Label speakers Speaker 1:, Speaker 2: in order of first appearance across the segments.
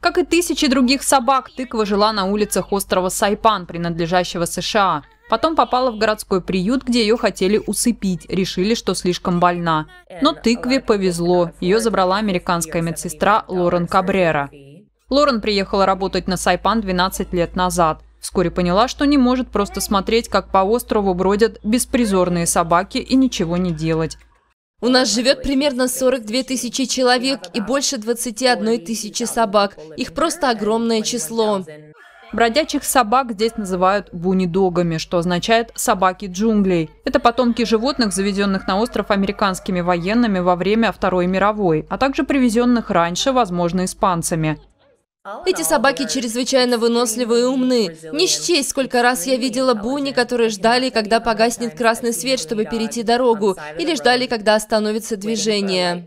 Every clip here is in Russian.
Speaker 1: Как и тысячи других собак, тыква жила на улицах острова Сайпан, принадлежащего США. Потом попала в городской приют, где ее хотели усыпить, решили, что слишком больна. Но тыкве повезло, ее забрала американская медсестра Лорен Кабрера. Лорен приехала работать на Сайпан 12 лет назад. Вскоре поняла, что не может просто смотреть, как по острову бродят беспризорные собаки и ничего не делать. У нас живет примерно 42 тысячи человек и больше 21 тысячи собак. Их просто огромное число. Бродячих собак здесь называют буни-догами, что означает «собаки джунглей». Это потомки животных, завезенных на остров американскими военными во время Второй мировой, а также привезенных раньше, возможно, испанцами.
Speaker 2: Эти собаки чрезвычайно выносливы и умны. Не счесть, сколько раз я видела буни, которые ждали, когда погаснет красный свет, чтобы
Speaker 1: перейти дорогу, или ждали, когда остановится движение.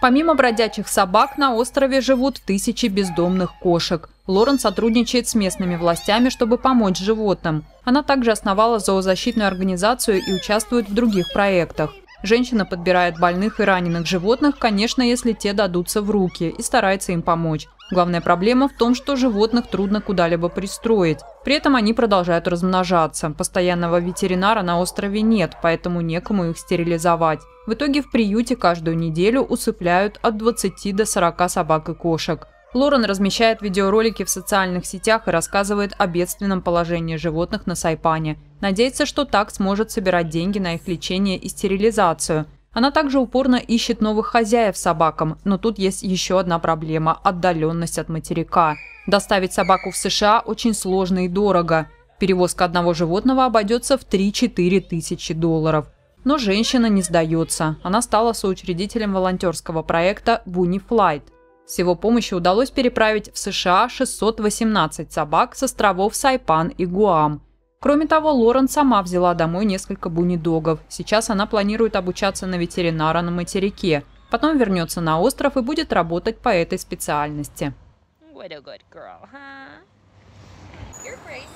Speaker 1: Помимо бродячих собак, на острове живут тысячи бездомных кошек. Лорен сотрудничает с местными властями, чтобы помочь животным. Она также основала зоозащитную организацию и участвует в других проектах. Женщина подбирает больных и раненых животных, конечно, если те дадутся в руки, и старается им помочь. Главная проблема в том, что животных трудно куда-либо пристроить. При этом они продолжают размножаться. Постоянного ветеринара на острове нет, поэтому некому их стерилизовать. В итоге в приюте каждую неделю усыпляют от 20 до 40 собак и кошек. Лорен размещает видеоролики в социальных сетях и рассказывает о бедственном положении животных на Сайпане. Надеется, что так сможет собирать деньги на их лечение и стерилизацию. Она также упорно ищет новых хозяев собакам, но тут есть еще одна проблема – отдаленность от материка. Доставить собаку в США очень сложно и дорого. Перевозка одного животного обойдется в 3-4 тысячи долларов. Но женщина не сдается. Она стала соучредителем волонтерского проекта «Буни Флайт», всего помощи удалось переправить в США 618 собак с островов Сайпан и Гуам. Кроме того, Лорен сама взяла домой несколько бунидогов. Сейчас она планирует обучаться на ветеринара на материке. Потом вернется на остров и будет работать по этой специальности. What a good girl, huh? You're crazy.